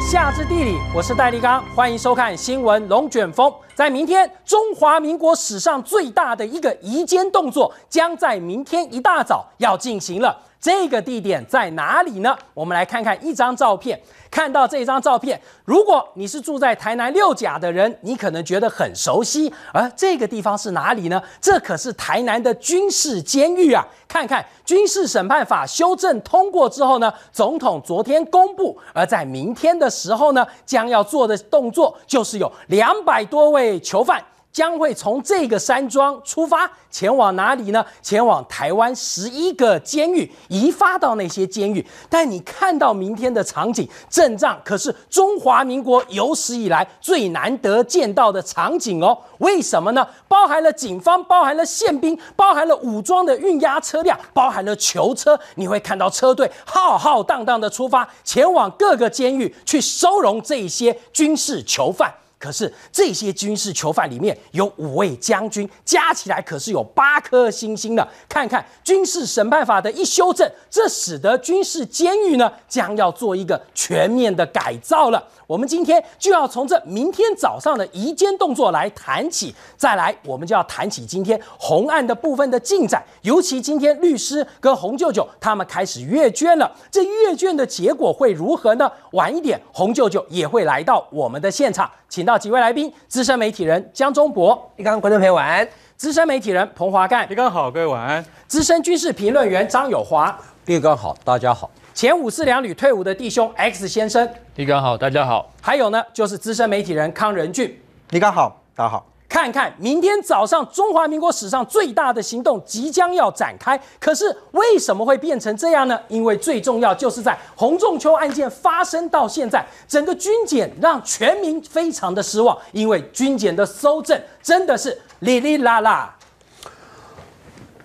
夏至地理，我是戴立刚，欢迎收看新闻龙卷风。在明天，中华民国史上最大的一个移肩动作，将在明天一大早要进行了。这个地点在哪里呢？我们来看看一张照片。看到这张照片，如果你是住在台南六甲的人，你可能觉得很熟悉。而这个地方是哪里呢？这可是台南的军事监狱啊！看看军事审判法修正通过之后呢，总统昨天公布，而在明天的时候呢，将要做的动作就是有两百多位囚犯。将会从这个山庄出发，前往哪里呢？前往台湾十一个监狱，移发到那些监狱。但你看到明天的场景，阵仗可是中华民国有史以来最难得见到的场景哦。为什么呢？包含了警方，包含了宪兵，包含了武装的运押车辆，包含了囚车。你会看到车队浩浩荡荡的出发，前往各个监狱去收容这一些军事囚犯。可是这些军事囚犯里面有五位将军，加起来可是有八颗星星的。看看军事审判法的一修正，这使得军事监狱呢将要做一个全面的改造了。我们今天就要从这明天早上的移监动作来谈起，再来我们就要谈起今天红案的部分的进展，尤其今天律师跟红舅舅他们开始阅卷了，这阅卷的结果会如何呢？晚一点，红舅舅也会来到我们的现场。请到几位来宾：资深媒体人江中博，李刚，观众朋友晚安；资深媒体人彭华干，李刚好，各位晚安；资深军事评论员张友华，李刚好，大家好；前五四两旅退伍的弟兄 X 先生，李刚好，大家好；还有呢，就是资深媒体人康仁俊，李刚好，大家好。看看明天早上，中华民国史上最大的行动即将要展开。可是为什么会变成这样呢？因为最重要就是在洪仲秋案件发生到现在，整个军检让全民非常的失望，因为军检的搜证真的是哩哩啦啦。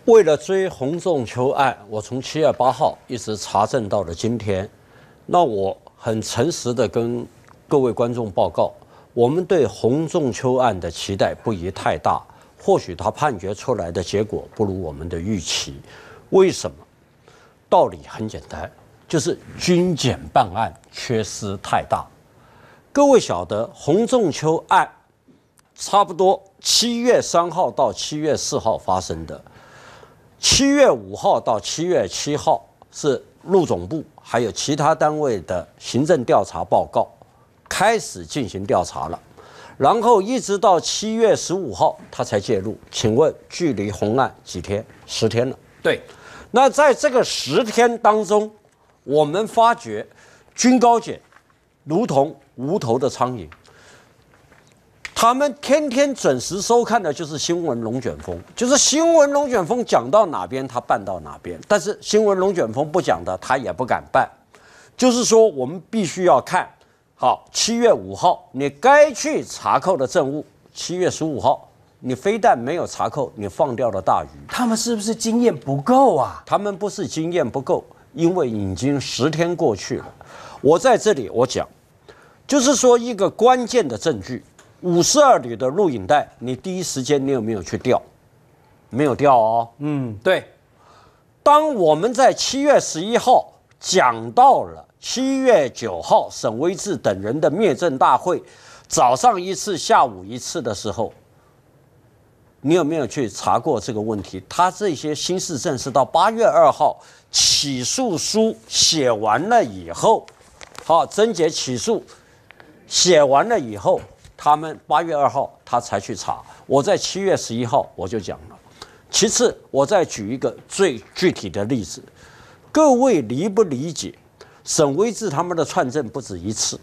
为了追洪仲秋案，我从七月八号一直查证到了今天。那我很诚实的跟各位观众报告。我们对洪仲秋案的期待不宜太大，或许他判决出来的结果不如我们的预期。为什么？道理很简单，就是军检办案缺失太大。各位晓得洪仲秋案，差不多七月三号到七月四号发生的，七月五号到七月七号是陆总部还有其他单位的行政调查报告。开始进行调查了，然后一直到七月十五号，他才介入。请问距离红案几天？十天了。对，那在这个十天当中，我们发觉军高检如同无头的苍蝇，他们天天准时收看的就是新闻龙卷风，就是新闻龙卷风讲到哪边，他办到哪边。但是新闻龙卷风不讲的，他也不敢办。就是说，我们必须要看。好，七月五号，你该去查扣的证物；七月十五号，你非但没有查扣，你放掉了大鱼。他们是不是经验不够啊？他们不是经验不够，因为已经十天过去了。我在这里，我讲，就是说一个关键的证据，五十二旅的录影带，你第一时间你有没有去调？没有调哦。嗯，对。当我们在七月十一号讲到了。七月九号，沈威志等人的灭证大会，早上一次，下午一次的时候，你有没有去查过这个问题？他这些新市证是到八月二号起诉书写完了以后，好，贞洁起诉写完了以后，他们八月二号他才去查。我在七月十一号我就讲了。其次，我再举一个最具体的例子，各位理不理解？沈维志他们的串证不止一次，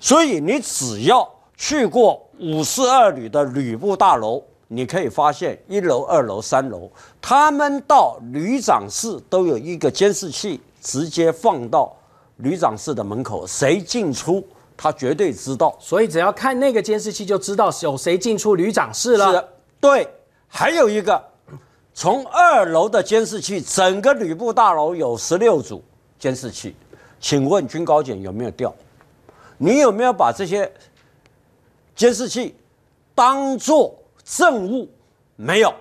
所以你只要去过五四二旅的旅部大楼，你可以发现一楼、二楼、三楼，他们到旅长室都有一个监视器，直接放到旅长室的门口，谁进出他绝对知道。所以只要看那个监视器就知道有谁进出旅长室了。是对，还有一个从二楼的监视器，整个旅部大楼有十六组监视器。请问军高检有没有调？你有没有把这些监视器当做证物？没有。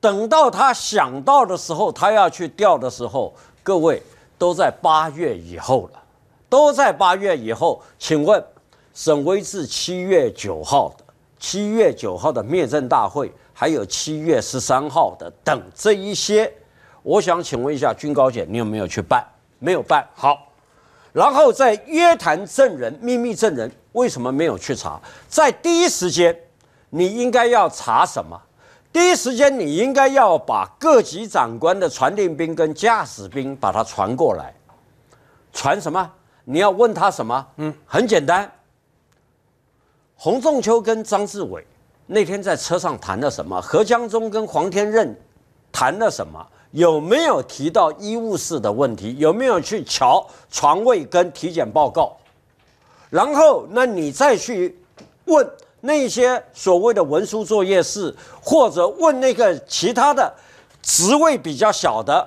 等到他想到的时候，他要去调的时候，各位都在八月以后了，都在八月以后。请问沈威至七月九号的、七月九号的灭证大会，还有七月十三号的等这一些，我想请问一下军高检，你有没有去办？没有办好，然后再约谈证人，秘密证人为什么没有去查？在第一时间，你应该要查什么？第一时间你应该要把各级长官的传令兵跟驾驶兵把他传过来，传什么？你要问他什么？嗯，很简单，洪仲秋跟张志伟那天在车上谈了什么？何江忠跟黄天任谈了什么？有没有提到医务室的问题？有没有去瞧床位跟体检报告？然后，那你再去问那些所谓的文书作业室，或者问那个其他的职位比较小的，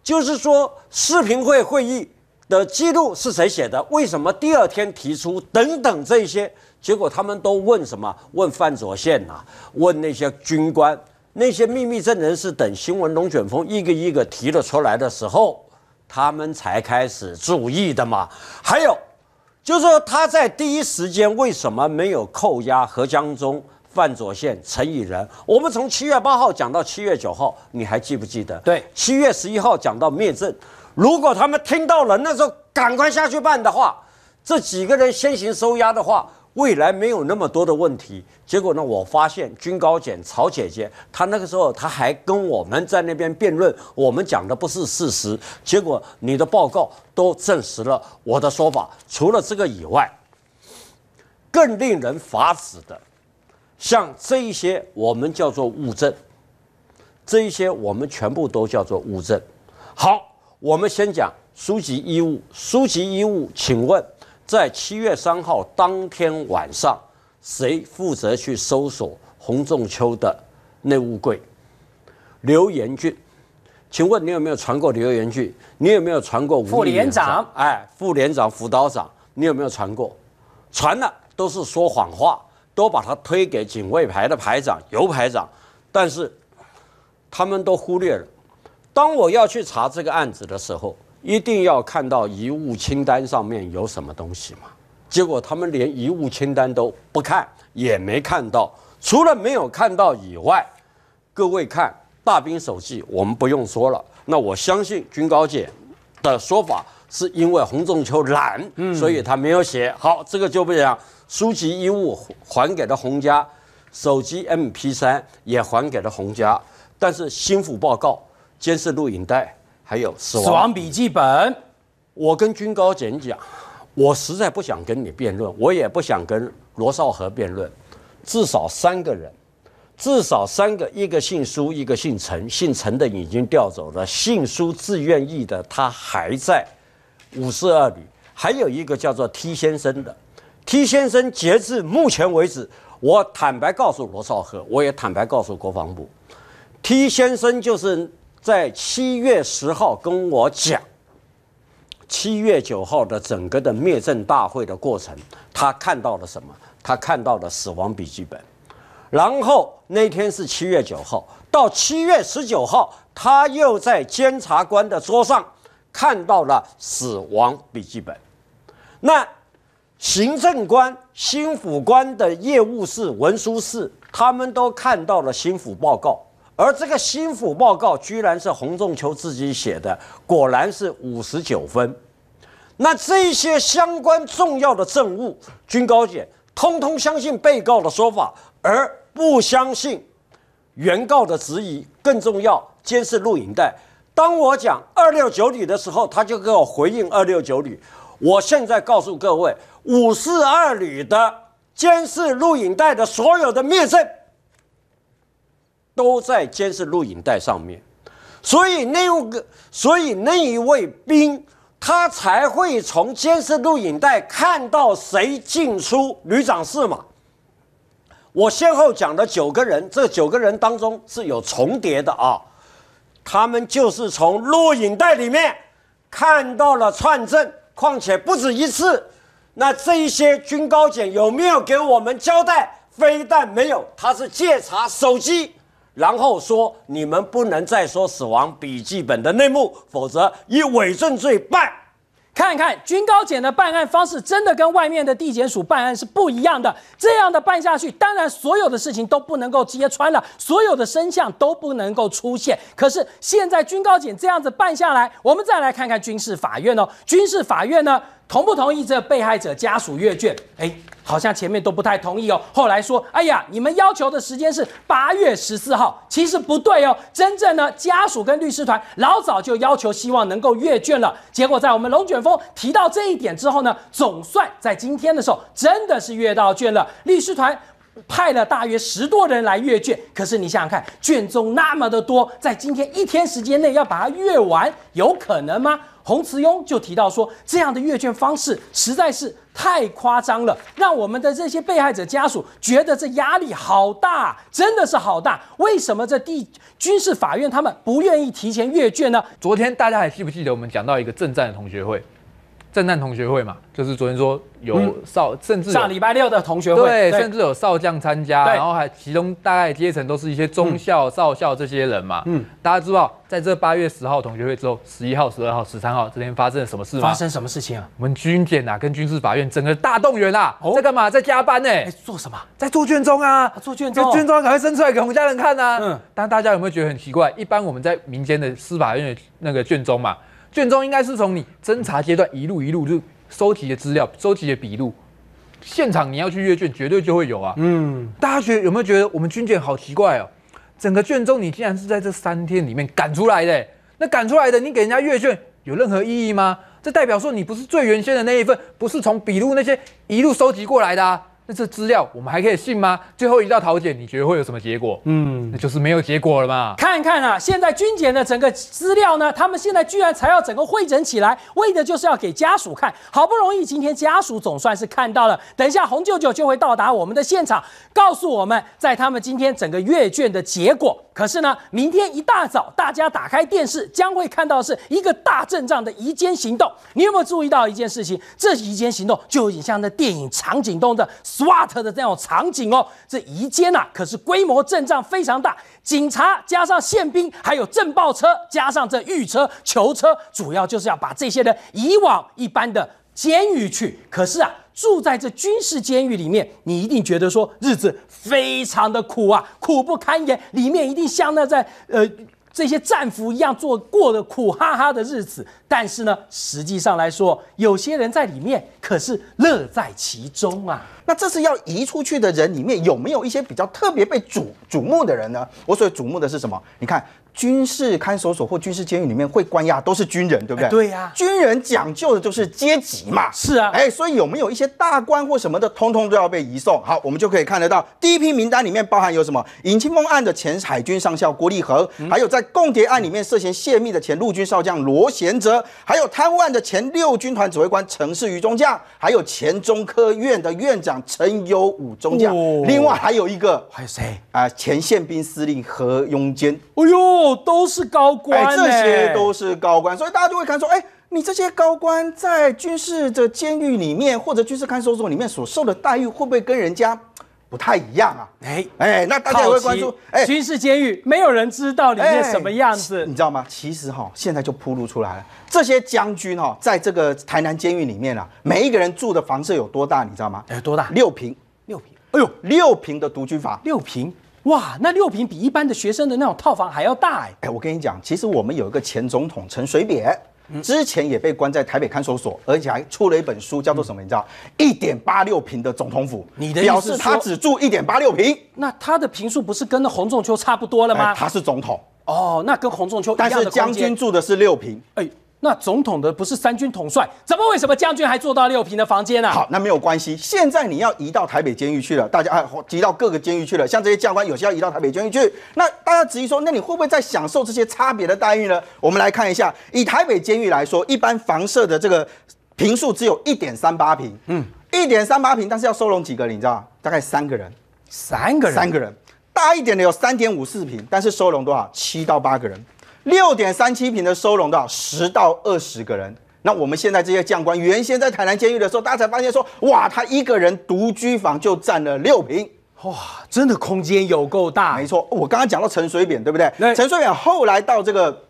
就是说视频会会议的记录是谁写的？为什么第二天提出？等等这些，结果他们都问什么？问范左宪呐？问那些军官？那些秘密证人是等新闻龙卷风一个一个提了出来的时候，他们才开始注意的嘛。还有，就是说他在第一时间为什么没有扣押何江忠、范左宪、陈以仁？我们从七月八号讲到七月九号，你还记不记得？对，七月十一号讲到灭证。如果他们听到了那时候赶快下去办的话，这几个人先行收押的话。未来没有那么多的问题，结果呢？我发现军高检曹姐姐，她那个时候她还跟我们在那边辩论，我们讲的不是事实。结果你的报告都证实了我的说法。除了这个以外，更令人发指的，像这一些我们叫做物证，这一些我们全部都叫做物证。好，我们先讲书籍衣物，书籍衣物，请问。在七月三号当天晚上，谁负责去搜索洪仲秋的内务柜？刘延俊，请问你有没有传过刘延俊？你有没有传过？副连长，哎，副连长、副导长，你有没有传过？传了都是说谎话，都把他推给警卫排的排长尤排长，但是他们都忽略了。当我要去查这个案子的时候。一定要看到遗物清单上面有什么东西吗？结果他们连遗物清单都不看，也没看到。除了没有看到以外，各位看大兵手记，我们不用说了。那我相信军高检的说法，是因为洪仲秋懒，所以他没有写好。这个就不讲。书籍、衣物还给了洪家，手机、M P 三也还给了洪家，但是心腹报告、监视录影带。还有死亡笔记本，我跟军高检讲，我实在不想跟你辩论，我也不想跟罗少河辩论，至少三个人，至少三个，一个姓苏，一个姓陈，姓陈的已经调走了，姓苏自愿意的他还在五十二旅，还有一个叫做 T 先生的，T 先生截至目前为止，我坦白告诉罗少河，我也坦白告诉国防部，T 先生就是。在七月十号跟我讲，七月九号的整个的灭证大会的过程，他看到了什么？他看到了死亡笔记本。然后那天是七月九号，到七月十九号，他又在监察官的桌上看到了死亡笔记本。那行政官、新府官的业务室、文书室，他们都看到了新府报告。而这个心腹报告居然是洪仲秋自己写的，果然是五十九分。那这些相关重要的证物，军高检通通相信被告的说法，而不相信原告的质疑。更重要，监视录影带，当我讲二六九旅的时候，他就给我回应二六九旅。我现在告诉各位，五四二旅的监视录影带的所有的面证。都在监视录影带上面，所以那个，所以那一位兵，他才会从监视录影带看到谁进出旅长室嘛。我先后讲了九个人，这九个人当中是有重叠的啊。他们就是从录影带里面看到了串证，况且不止一次。那这一些军高检有没有给我们交代？非但没有，他是借查手机。然后说你们不能再说《死亡笔记本》的内幕，否则以伪证罪办。看看军高检的办案方式，真的跟外面的地检署办案是不一样的。这样的办下去，当然所有的事情都不能够揭穿了，所有的真相都不能够出现。可是现在军高检这样子办下来，我们再来看看军事法院哦，军事法院呢？同不同意这被害者家属阅卷？哎，好像前面都不太同意哦。后来说，哎呀，你们要求的时间是八月十四号，其实不对哦。真正呢，家属跟律师团老早就要求，希望能够阅卷了。结果在我们龙卷风提到这一点之后呢，总算在今天的时候真的是阅到卷了。律师团派了大约十多人来阅卷，可是你想想看，卷宗那么的多，在今天一天时间内要把它阅完，有可能吗？洪慈庸就提到说，这样的阅卷方式实在是太夸张了，让我们的这些被害者家属觉得这压力好大，真的是好大。为什么这地军事法院他们不愿意提前阅卷呢？昨天大家还记不记得我们讲到一个政战的同学会？震南同学会嘛，就是昨天说有少，甚至上礼拜六的同学会，对，甚至有少将参加，然后还其中大概阶层都是一些中校、少校这些人嘛。嗯，大家知道在这八月十号同学会之后，十一号、十二号、十三号这天发生了什么事吗？发生什么事情啊？我们军检啊跟军事法院整个大动员啊，在干嘛？在加班呢？哎，做什么？在做卷宗啊？做卷宗，卷宗赶快伸出来给洪家人看呐。嗯，但大家有没有觉得很奇怪？一般我们在民间的司法院那个卷宗嘛。卷宗应该是从你侦查阶段一路一路就收集的资料，收集的笔录，现场你要去阅卷，绝对就会有啊。嗯，大家觉有没有觉得我们军卷好奇怪哦？整个卷宗你竟然是在这三天里面赶出来的，那赶出来的你给人家阅卷有任何意义吗？这代表说你不是最原先的那一份，不是从笔录那些一路收集过来的。那这资料我们还可以信吗？最后一道逃检，你觉得会有什么结果？嗯，那就是没有结果了嘛。看看啊，现在军检的整个资料呢，他们现在居然才要整个会诊起来，为的就是要给家属看。好不容易今天家属总算是看到了，等一下红舅舅就会到达我们的现场，告诉我们在他们今天整个阅卷的结果。可是呢，明天一大早大家打开电视将会看到是一个大阵仗的移监行动。你有没有注意到一件事情？这移监行动就有点像那电影《场景中的。SWAT 的这种场景哦，这一间呐可是规模阵仗非常大，警察加上宪兵，还有震爆车，加上这狱车、囚车，主要就是要把这些人移往一般的监狱去。可是啊，住在这军事监狱里面，你一定觉得说日子非常的苦啊，苦不堪言，里面一定像那在呃这些战俘一样做过的苦哈哈的日子。但是呢，实际上来说，有些人在里面可是乐在其中啊。那这次要移出去的人里面，有没有一些比较特别被瞩瞩目的人呢？我所瞩目的是什么？你看军事看守所或军事监狱里面会关押，都是军人，对不对？对呀，军人讲究的就是阶级嘛。是啊，哎，所以有没有一些大官或什么的，通通都要被移送？好，我们就可以看得到，第一批名单里面包含有什么？尹清峰案的前海军上校郭立恒，还有在共谍案里面涉嫌泄密的前陆军少将罗贤泽。还有贪污案的前六军团指挥官陈世愚中将，还有前中科院的院长陈友武中将，另外还有一个还有谁啊？前宪兵司令何庸坚。哎呦，都是高官，这些都是高官，所以大家就会看说，哎，你这些高官在军事的监狱里面或者军事看守所里面所受的待遇，会不会跟人家？不太一样啊！哎哎，那大家也会关注军事监狱，没有人知道里面什么样子，你知道吗？其实哈，现在就铺露出来了。这些将军哈，在这个台南监狱里面啊，每一个人住的房舍有多大，你知道吗？有多大？六平，六平。哎呦，六平的独居房，六平，哇，那六平比一般的学生的那种套房还要大哎！哎，我跟你讲，其实我们有一个前总统陈水扁。之前也被关在台北看守所，而且还出了一本书，叫做什么？你知道，一点八六平的总统府，你的表示他只住一点八六平，那他的平数不是跟洪仲秋差不多了吗？他是总统哦，那跟洪仲秋，但是将军住的是六平，哎。那总统的不是三军统帅，怎么为什么将军还坐到六平的房间呢？好，那没有关系。现在你要移到台北监狱去了，大家啊移到各个监狱去了。像这些教官，有些要移到台北监狱去。那大家质疑说，那你会不会在享受这些差别的待遇呢？我们来看一下，以台北监狱来说，一般房舍的这个平数只有一点三八平，嗯，一点三八平，但是要收容几个，你知道大概三个人，三个人，三个人。大一点的有三点五四平，但是收容多少？七到八个人。六点三七平的收容到十到二十个人，那我们现在这些将官原先在台南监狱的时候，大家才发现说，哇，他一个人独居房就占了六平，哇，真的空间有够大。没错，我刚刚讲到陈水扁，对不对？陈水扁后来到这个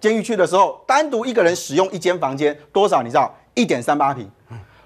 监狱去的时候，单独一个人使用一间房间多少？你知道，一点三八平。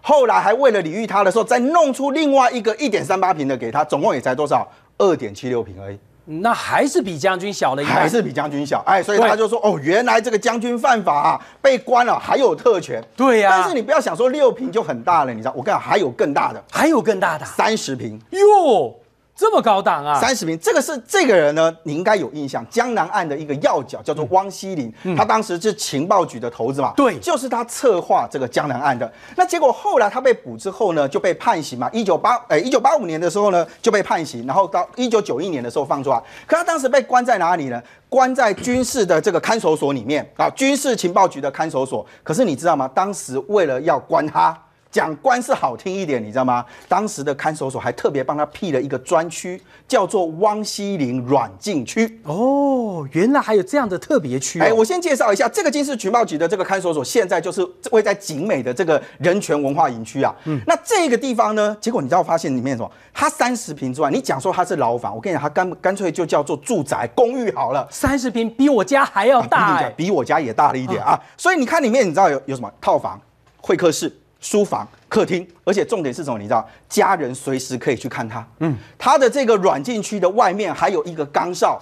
后来还为了礼遇他的时候，再弄出另外一个一点三八平的给他，总共也才多少？二点七六平而已。那还是比将军小了一还是比将军小哎，所以他就说哦，原来这个将军犯法啊，被关了还有特权，对呀。但是你不要想说六平就很大了，你知道我跟你讲，还有更大的，还有更大的三十平哟。这么高档啊，三十平，这个是这个人呢，你应该有印象，江南岸的一个要角叫做汪希林。他当时是情报局的头子嘛，对，就是他策划这个江南岸的。那结果后来他被捕之后呢，就被判刑嘛，一九八，哎，一九八五年的时候呢就被判刑，然后到一九九一年的时候放出来。可他当时被关在哪里呢？关在军事的这个看守所里面啊，军事情报局的看守所。可是你知道吗？当时为了要关他。讲官是好听一点，你知道吗？当时的看守所还特别帮他辟了一个专区，叫做汪希林软禁区。哦，原来还有这样的特别区。哎，我先介绍一下这个金市情报局的这个看守所，现在就是位在景美的这个人权文化营区啊。嗯，那这个地方呢，结果你知道发现里面什么？它三十平之外，你讲说它是牢房，我跟你讲，它干干脆就叫做住宅公寓好了。三十平比我家还要大哎，比我家也大了一点啊。所以你看里面，你知道有有什么？套房、会客室。书房、客厅，而且重点是什么？你知道，家人随时可以去看他。嗯，他的这个软禁区的外面还有一个岗哨。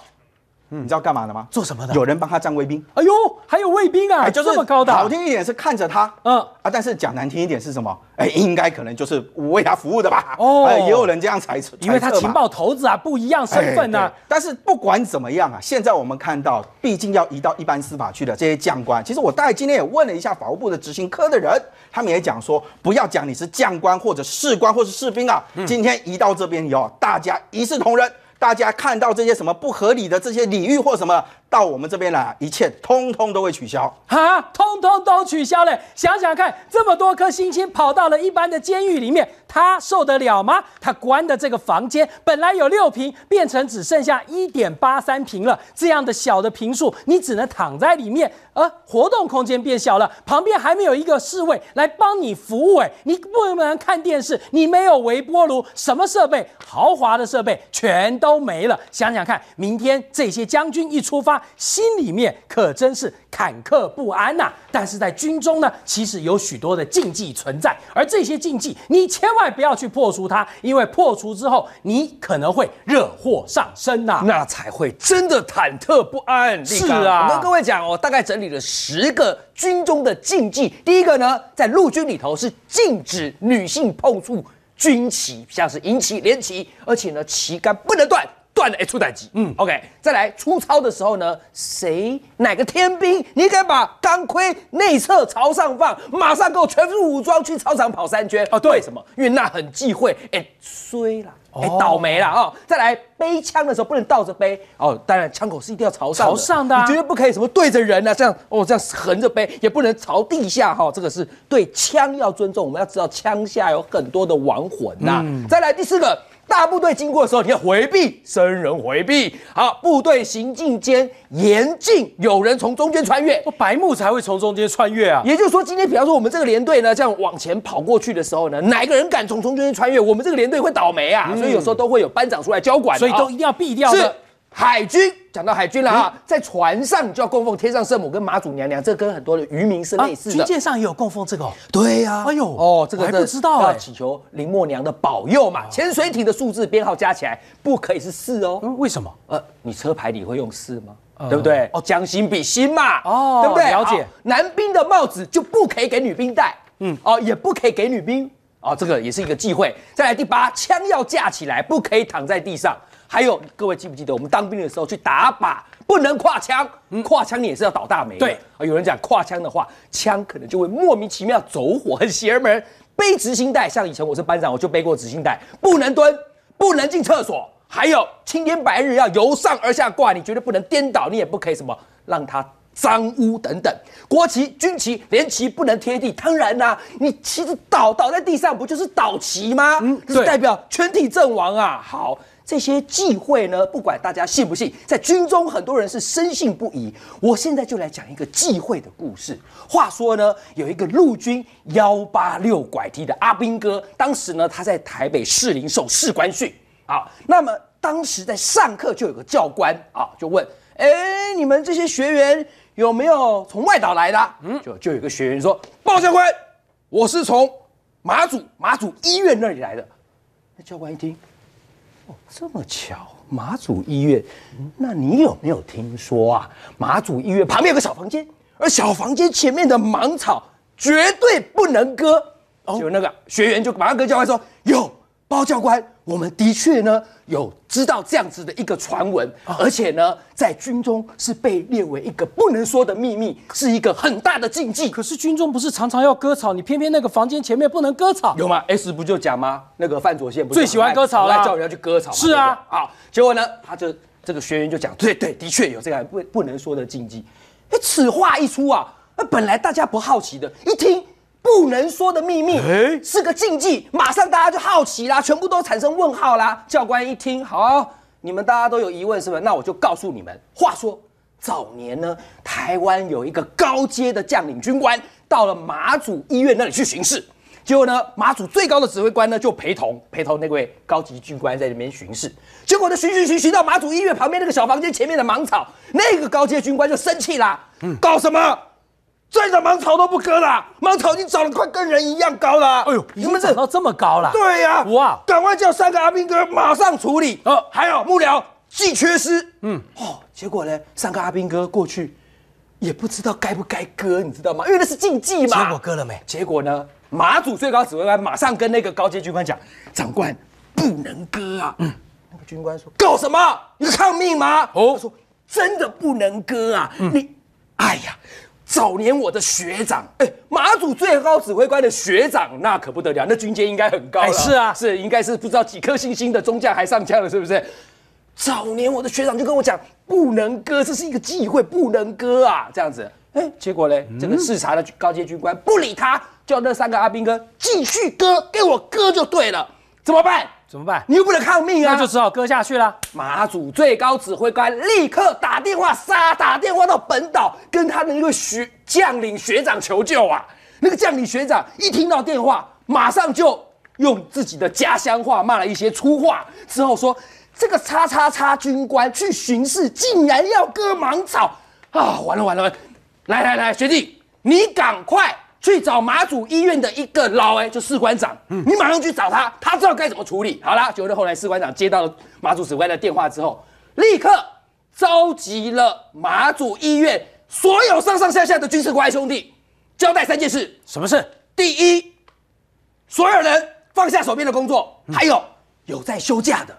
你知道干嘛的吗？做什么的？有人帮他站卫兵。哎呦，还有卫兵啊！哎，就是这么高的。好听一点是看着他，嗯啊，但是讲难听一点是什么？哎，应该可能就是为他服务的吧。哦，也有人这样猜测，因为他情报头子啊，不一样身份啊。但是不管怎么样啊，现在我们看到，毕竟要移到一般司法去的这些将官，其实我大概今天也问了一下法务部的执行科的人，他们也讲说，不要讲你是将官或者士官或是士兵啊，今天移到这边以后，大家一视同仁。大家看到这些什么不合理的这些礼遇或什么？到我们这边来，一切通通都会取消，哈，通通都取消了。想想看，这么多颗星星跑到了一般的监狱里面，他受得了吗？他关的这个房间本来有六平，变成只剩下一点八三平了。这样的小的平数，你只能躺在里面，呃，活动空间变小了。旁边还没有一个侍卫来帮你务、慰。你不能看电视，你没有微波炉，什么设备豪华的设备全都没了。想想看，明天这些将军一出发。心里面可真是坎坷不安呐！但是在军中呢，其实有许多的禁忌存在，而这些禁忌你千万不要去破除它，因为破除之后你可能会惹祸上身呐，那才会真的忐忑不安。是啊，我跟各位讲哦，大概整理了十个军中的禁忌。第一个呢，在陆军里头是禁止女性碰触军旗，像是银旗、连旗，而且呢旗杆不能断。断了，出打击。嗯，OK，再来，出操的时候呢，谁哪个天兵，你敢把钢盔内侧朝上放？马上给我全副武装去操场跑三圈啊！对，什么？因为那很忌讳，哎，衰了，哎，倒霉了啊！再来，背枪的时候不能倒着背哦，当然，枪口是一定要朝上，朝上的，绝对不可以什么对着人呢？这样哦，这样横着背也不能朝地下哈，这个是对枪要尊重，我们要知道枪下有很多的亡魂呐。再来，第四个。大部队经过的时候，你要回避，生人回避。好，部队行进间严禁有人从中间穿越，白木才会从中间穿越啊。也就是说，今天比方说我们这个连队呢，这样往前跑过去的时候呢，哪个人敢从中间穿越，我们这个连队会倒霉啊。所以有时候都会有班长出来交管，所以都一定要避掉的。海军讲到海军了啊，在船上就要供奉天上圣母跟妈祖娘娘，这跟很多的渔民是类似的。军舰上也有供奉这个。对呀。哎呦，哦，这个还不知道啊。要祈求林默娘的保佑嘛。潜水艇的数字编号加起来不可以是四哦。为什么？呃，你车牌里会用四吗？对不对？哦，将心比心嘛。哦，对不对？了解。男兵的帽子就不可以给女兵戴。嗯。哦，也不可以给女兵。哦，这个也是一个忌讳。再来第八，枪要架起来，不可以躺在地上。还有，各位记不记得我们当兵的时候去打靶不能跨枪，跨枪也是要倒大霉对，啊，有人讲跨枪的话，枪可能就会莫名其妙走火，很邪门。背直行带，像以前我是班长，我就背过直行带，不能蹲，不能进厕所。还有青天白日要由上而下挂，你绝对不能颠倒，你也不可以什么让它脏污等等。国旗、军旗、连旗不能贴地，当然啦，你旗子倒倒在地上，不就是倒旗吗？嗯，代表全体阵亡啊。好。这些忌讳呢，不管大家信不信，在军中很多人是深信不疑。我现在就来讲一个忌讳的故事。话说呢，有一个陆军幺八六拐梯的阿兵哥，当时呢他在台北士林受士官训。啊。那么当时在上课，就有个教官啊，就问：“哎，你们这些学员有没有从外岛来的？”嗯，就就有个学员说：“报教官，我是从马祖马祖医院那里来的。”那教官一听。这么巧，马祖医院，那你有没有听说啊？马祖医院旁边有个小房间，而小房间前面的芒草绝对不能割。就那个学员就马上跟教官说：“有。”包教官，我们的确呢有知道这样子的一个传闻，而且呢在军中是被列为一个不能说的秘密，是一个很大的禁忌。可是军中不是常常要割草，你偏偏那个房间前面不能割草，有吗？S 不就讲吗？那个范左是最喜欢割草，叫人家去割草。是啊，好，结果呢，他就这个学员就讲，对对，的确有这个不不能说的禁忌。哎，此话一出啊，那本来大家不好奇的，一听。不能说的秘密是个禁忌，马上大家就好奇啦，全部都产生问号啦。教官一听，好，你们大家都有疑问是不是？那我就告诉你们。话说早年呢，台湾有一个高阶的将领军官，到了马祖医院那里去巡视，结果呢，马祖最高的指挥官呢就陪同陪同那位高级军官在那边巡视，结果呢，巡巡巡巡到马祖医院旁边那个小房间前面的芒草，那个高阶军官就生气啦，嗯，搞什么？再长芒草都不割了，芒草已经长得快跟人一样高了。哎呦，你们长到这么高了。对呀，我赶快叫三个阿兵哥马上处理。哦，还有幕僚，既缺失。嗯，哦，结果呢，三个阿兵哥过去，也不知道该不该割，你知道吗？因为那是禁忌嘛。结果割了没？结果呢，马祖最高指挥官马上跟那个高阶军官讲，长官不能割啊。嗯，那个军官说，告什么？你抗命吗？哦，说真的不能割啊。嗯，你，哎呀。早年我的学长，哎，马祖最高指挥官的学长，那可不得了，那军阶应该很高了。是啊，是应该是不知道几颗星星的中将还上将了，是不是？早年我的学长就跟我讲，不能割，这是一个忌讳，不能割啊，这样子。哎，结果嘞，这个视察的高阶军官不理他，叫那三个阿兵哥继续割，给我割就对了，怎么办？怎么办？你又不能抗命啊，那就只好割下去了。马祖最高指挥官立刻打电话，杀打电话到本岛，跟他的那个学将领学长求救啊。那个将领学长一听到电话，马上就用自己的家乡话骂了一些粗话，之后说：“这个叉叉叉军官去巡视，竟然要割芒草，啊，完了完了完了！来来来，学弟，你赶快。”去找马祖医院的一个老哎，就士官长，你马上去找他，他知道该怎么处理。好了，就果后来士官长接到了马祖指挥的电话之后，立刻召集了马祖医院所有上上下下的军事关爱兄弟，交代三件事。什么事？第一，所有人放下手边的工作，还有有在休假的，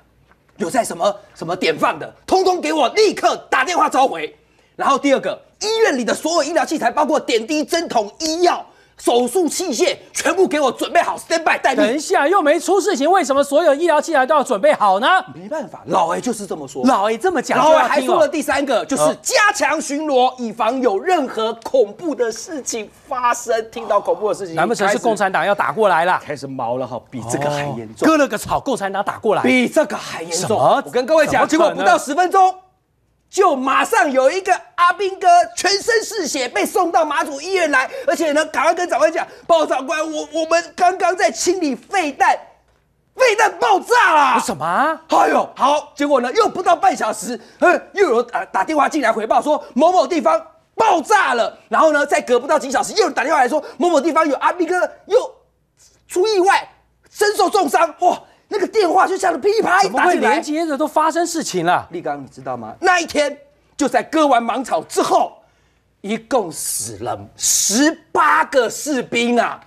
有在什么什么点放的，通通给我立刻打电话召回。然后第二个，医院里的所有医疗器材，包括点滴针筒、医药。手术器械全部给我准备好，standby。待命。等一下，又没出事情，为什么所有医疗器材都要准备好呢？没办法，老 A 就是这么说。老 A 这么讲。老 A 还说了第三个，就是加强巡逻，以防有任何恐怖的事情发生。听到恐怖的事情，难不成是共产党要打过来了？开始毛了哈，比这个还严重。割了个草，共产党打过来，比这个还严重。我跟各位讲，结果不到十分钟。就马上有一个阿兵哥全身是血被送到马祖医院来，而且呢，赶快跟长官讲，报告长官，我我们刚刚在清理废弹，废弹爆炸了。什么？哎呦，好，结果呢，又不到半小时，嗯，又有打打电话进来回报说某某地方爆炸了，然后呢，再隔不到几小时，又打电话来说某某地方有阿兵哥又出意外，身受重伤，哇！那个电话就噼啪一打哪来，连接着都发生事情了。立刚，你知道吗？那一天就在割完芒草之后，一共死了十八个士兵啊！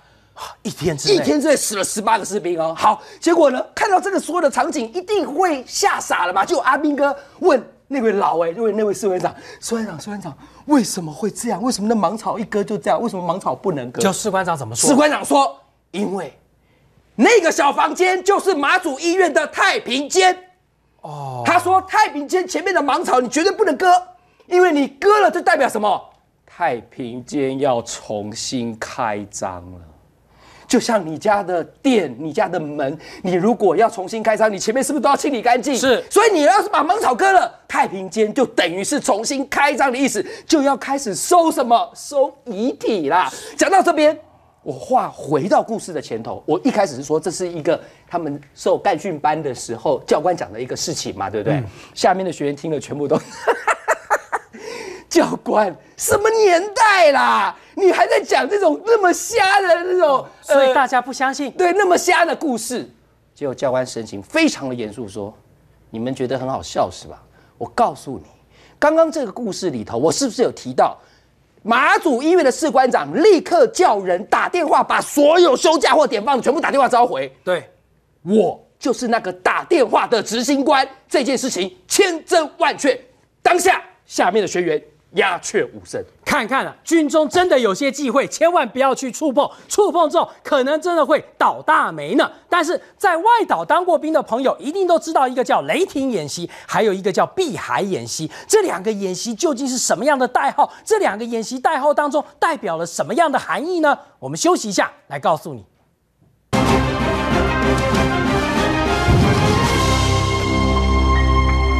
一天之内，一天之内死了十八个士兵哦。好，结果呢，看到这个所有的场景，一定会吓傻了嘛？就阿兵哥问那位老哎，问那位士官长，士官长，士官长，为什么会这样？为什么那芒草一割就这样？为什么芒草不能割？叫士官长怎么说？士官长说，因为。那个小房间就是马祖医院的太平间，哦，他说太平间前面的芒草你绝对不能割，因为你割了就代表什么？太平间要重新开张了，就像你家的店、你家的门，你如果要重新开张，你前面是不是都要清理干净？是，所以你要是把芒草割了，太平间就等于是重新开张的意思，就要开始收什么收遗体啦。讲到这边。我话回到故事的前头，我一开始是说这是一个他们受干训班的时候教官讲的一个事情嘛，对不对？下面的学员听了全部都，教官什么年代啦？你还在讲这种那么瞎的这种，所以大家不相信。对，那么瞎的故事。结果教官神情非常的严肃，说：“你们觉得很好笑是吧？我告诉你，刚刚这个故事里头，我是不是有提到？”马祖医院的士官长立刻叫人打电话，把所有休假或点放的全部打电话召回。对，我就是那个打电话的执行官，这件事情千真万确。当下，下面的学员。鸦雀无声，看看啊，军中真的有些忌讳，千万不要去触碰，触碰之后可能真的会倒大霉呢。但是，在外岛当过兵的朋友一定都知道一个叫“雷霆演习”，还有一个叫“碧海演习”。这两个演习究竟是什么样的代号？这两个演习代号当中代表了什么样的含义呢？我们休息一下来告诉你。